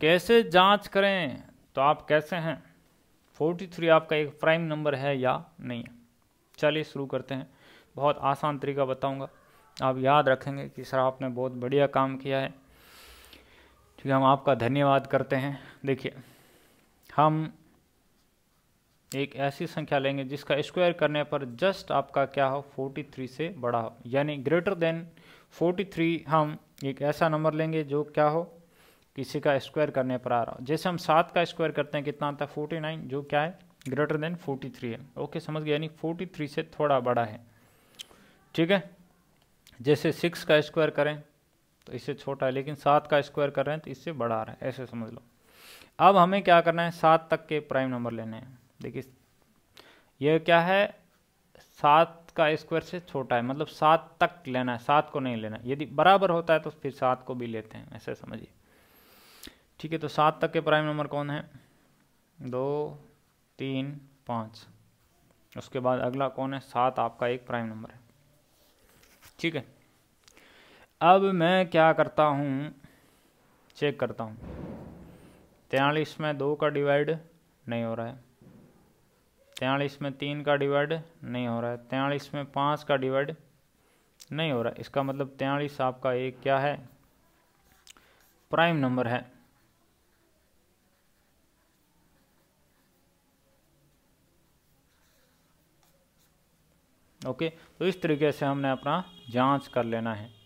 कैसे जांच करें तो आप कैसे हैं 43 आपका एक प्राइम नंबर है या नहीं है चलिए शुरू करते हैं बहुत आसान तरीका बताऊंगा आप याद रखेंगे कि सर आपने बहुत बढ़िया काम किया है ठीक हम आपका धन्यवाद करते हैं देखिए हम एक ऐसी संख्या लेंगे जिसका स्क्वायर करने पर जस्ट आपका क्या हो 43 से बड़ा हो यानी ग्रेटर देन 43 हम एक ऐसा नंबर लेंगे जो क्या हो किसी का स्क्वायर करने पर आ रहा हो जैसे हम सात का स्क्वायर करते हैं कितना आता है फोर्टी नाइन जो क्या है ग्रेटर देन फोर्टी थ्री है ओके समझ गया यानी फोर्टी थ्री से थोड़ा बड़ा है ठीक है जैसे सिक्स का स्क्वायर करें तो इससे छोटा है लेकिन सात का स्क्वायर कर रहे हैं तो इससे बड़ा आ रहा है ऐसे समझ लो अब हमें क्या करना है सात तक के प्राइम नंबर लेने हैं देखिए यह क्या है सात का स्क्वायर से छोटा है मतलब सात तक लेना है सात को नहीं लेना यदि बराबर होता है तो फिर सात को भी लेते हैं ऐसे समझिए ठीक है तो सात तक के प्राइम नंबर कौन है दो तीन पाँच उसके बाद अगला कौन है सात आपका एक प्राइम नंबर है ठीक है अब मैं क्या करता हूँ चेक करता हूँ तेलीस में दो का डिवाइड नहीं हो रहा है तेलीस में तीन का डिवाइड नहीं हो रहा है तेलीस में पाँच का डिवाइड नहीं हो रहा है इसका मतलब तेलीस आपका एक क्या है प्राइम नंबर है ओके तो इस तरीके से हमने अपना जांच कर लेना है